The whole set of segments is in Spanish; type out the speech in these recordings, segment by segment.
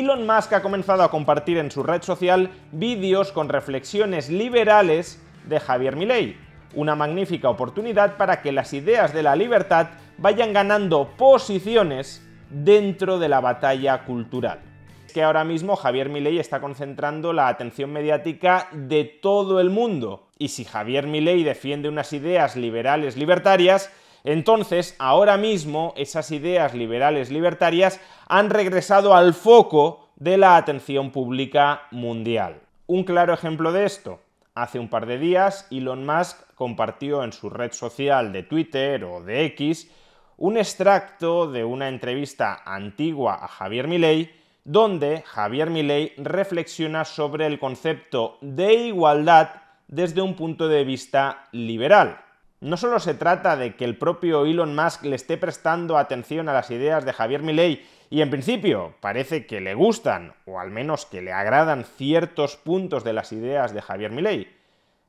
Elon Musk ha comenzado a compartir en su red social vídeos con reflexiones liberales de Javier Milei, una magnífica oportunidad para que las ideas de la libertad vayan ganando posiciones dentro de la batalla cultural. Que ahora mismo Javier Milei está concentrando la atención mediática de todo el mundo. Y si Javier Milei defiende unas ideas liberales libertarias, entonces, ahora mismo esas ideas liberales libertarias han regresado al foco de la atención pública mundial. Un claro ejemplo de esto. Hace un par de días, Elon Musk compartió en su red social de Twitter o de X un extracto de una entrevista antigua a Javier Milei, donde Javier Milei reflexiona sobre el concepto de igualdad desde un punto de vista liberal. No solo se trata de que el propio Elon Musk le esté prestando atención a las ideas de Javier Milei y en principio parece que le gustan o al menos que le agradan ciertos puntos de las ideas de Javier Milei.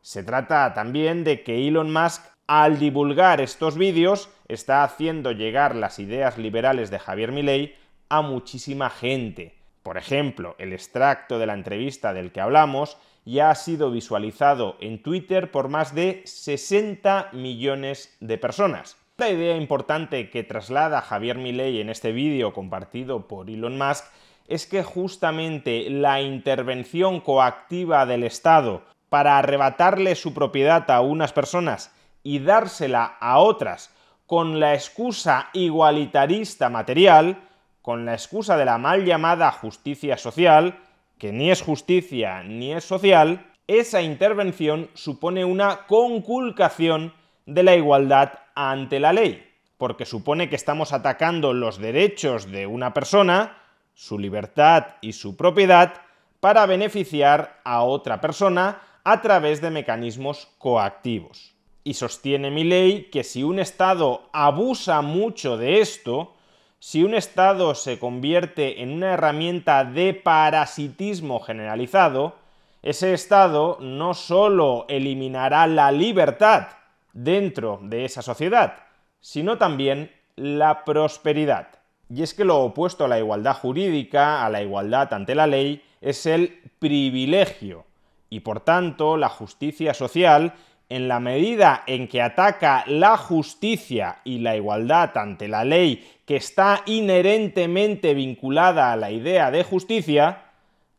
Se trata también de que Elon Musk al divulgar estos vídeos está haciendo llegar las ideas liberales de Javier Milei a muchísima gente por ejemplo, el extracto de la entrevista del que hablamos ya ha sido visualizado en Twitter por más de 60 millones de personas. La idea importante que traslada Javier Milei en este vídeo compartido por Elon Musk es que justamente la intervención coactiva del Estado para arrebatarle su propiedad a unas personas y dársela a otras con la excusa igualitarista material con la excusa de la mal llamada justicia social, que ni es justicia ni es social, esa intervención supone una conculcación de la igualdad ante la ley, porque supone que estamos atacando los derechos de una persona, su libertad y su propiedad, para beneficiar a otra persona a través de mecanismos coactivos. Y sostiene mi ley que si un Estado abusa mucho de esto, si un Estado se convierte en una herramienta de parasitismo generalizado, ese Estado no sólo eliminará la libertad dentro de esa sociedad, sino también la prosperidad. Y es que lo opuesto a la igualdad jurídica, a la igualdad ante la ley, es el privilegio. Y por tanto, la justicia social en la medida en que ataca la justicia y la igualdad ante la ley que está inherentemente vinculada a la idea de justicia,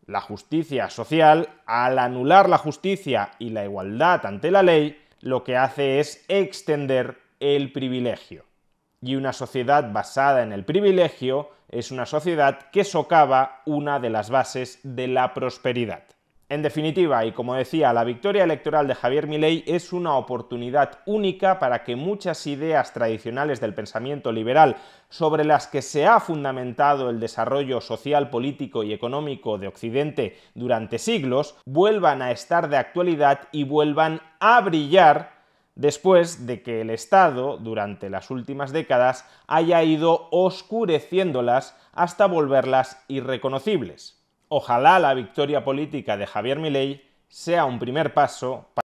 la justicia social, al anular la justicia y la igualdad ante la ley, lo que hace es extender el privilegio. Y una sociedad basada en el privilegio es una sociedad que socava una de las bases de la prosperidad. En definitiva, y como decía, la victoria electoral de Javier Milei es una oportunidad única para que muchas ideas tradicionales del pensamiento liberal sobre las que se ha fundamentado el desarrollo social, político y económico de Occidente durante siglos vuelvan a estar de actualidad y vuelvan a brillar después de que el Estado, durante las últimas décadas, haya ido oscureciéndolas hasta volverlas irreconocibles. Ojalá la victoria política de Javier Milei sea un primer paso para